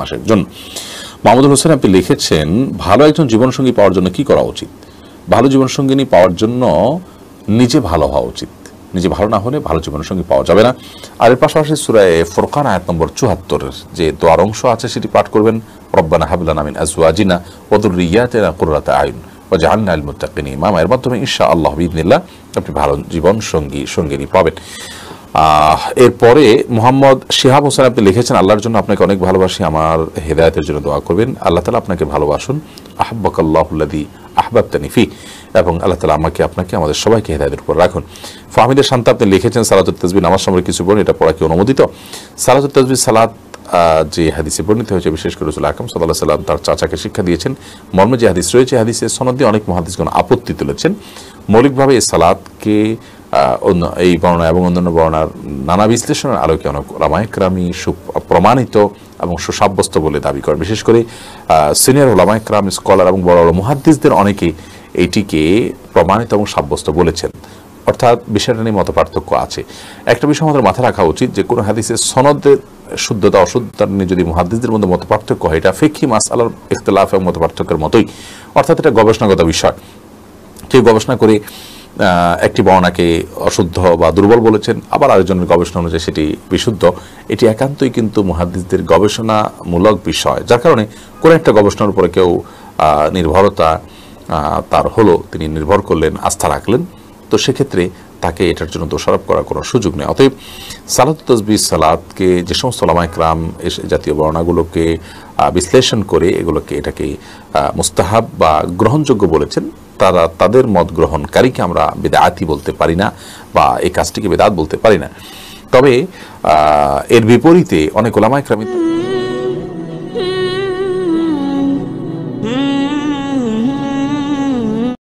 মাসের জন্য মাহমুদুল হোসেন আপনি লিখেছেন ভালো একজন জীবনসঙ্গী পাওয়ার জন্য কি করা উচিত ভালো জীবনসঙ্গিনী পাওয়ার জন্য নিজে ভালো হওয়া উচিত নিজে ভালো না হলে ভালো জীবনসঙ্গী পাওয়া যাবে না আর এর পাশাপাশি সুরায় ফোরকান আয়াত নম্বর চুহাত্তর যে দোয়ার অংশ আছে সেটি পাঠ করবেন রব্বানা হাবুল্লা নামিন আজওয়াজিনা ওদুর রিয়াতেনা কুরাতে আইন ও জাহান আল মুতাকিনী মামা এর মাধ্যমে ঈশা আল্লাহ ইবনিল্লা আপনি ভালো জীবন সঙ্গী সঙ্গিনী পাবেন এরপরে মোহাম্মদ শেহাব হোসেন আপনি লিখেছেন আল্লাহর জন্য আপনাকে অনেক ভালোবাসি আমার হেদায়তের জন্য দোয়া করবেন আল্লাহ তালা আপনাকে ভালোবাসুন আহব্বাকাল্লাহুল্লাদি আহবাব তানিফি এবং আল্লাহ তালা আমাকে আপনাকে আমাদের সবাইকে হেদায়তের উপর রাখুন ফাহমিদের শান্ত আপনি লিখেছেন সালাতুল তসবিন আমার সম্পর্কে কিছু বলুন এটা পড়া কি অনুমোদিত সালাতুল তসবি সালাত যে হাদিসে বর্ণিত হয়েছে বিশেষ করে রসুল আকম সাল্লাহ সাল্লাম তার চাচাকে শিক্ষা দিয়েছেন মর্মে যে হাদিস রয়েছে হাদিসে সনদে অনেক মহাদিসগণ আপত্তি তুলেছেন মৌলিকভাবে এই সালাদকে অন্য এই বর্ণা এবং অন্যান্য বর্ণার নানা বিশ্লেষণের আলোকে অনেক রামায়করামী প্রমাণিত এবং সুসাব্যস্ত বলে দাবি করে বিশেষ করে সিনিয়র ওলামায়করাম স্কলার এবং বড় বড় মুহাদ্দিসদের অনেকে এইটিকে প্রমাণিত এবং সাব্যস্ত বলেছেন অর্থাৎ বিষয়টা নিয়ে মত পার্থক্য আছে একটা বিষয় আমাদের মাথায় রাখা উচিত যে কোনো হাদিসের সনদের শুদ্ধতা অশুদ্ধতা নিয়ে যদি মহাদিসদের মধ্যে মত পার্থক্য হয় এটা ফেকি আলার ইখতলাফ এবং মত পার্থক্যের মতোই অর্থাৎ এটা গবেষণাগত বিষয় কেউ গবেষণা করে একটি বর্ণাকে অশুদ্ধ বা দুর্বল বলেছেন আবার আরেকজনের গবেষণা অনুযায়ী সেটি বিশুদ্ধ এটি একান্তই কিন্তু মহাদিসদের গবেষণামূলক বিষয় যার কারণে কোনো একটা গবেষণার উপরে কেউ নির্ভরতা তার হলো তিনি নির্ভর করলেন আস্থা রাখলেন তো সেক্ষেত্রে তাকে এটার জন্য দোষারোপ করার কোনো সুযোগ নেই অতএব সালাত তসবি সালাদকে যে সমস্ত লামাইকরাম জাতীয় বর্ণাগুলোকে বিশ্লেষণ করে এগুলোকে এটাকে মুস্তাহাব বা গ্রহণযোগ্য বলেছেন তারা তাদের মত গ্রহণকারীকে আমরা বেদায়াতি বলতে পারি না বা এই কাজটিকে বেদাত বলতে পারি না তবে এর বিপরীতে অনেক ক্রামিত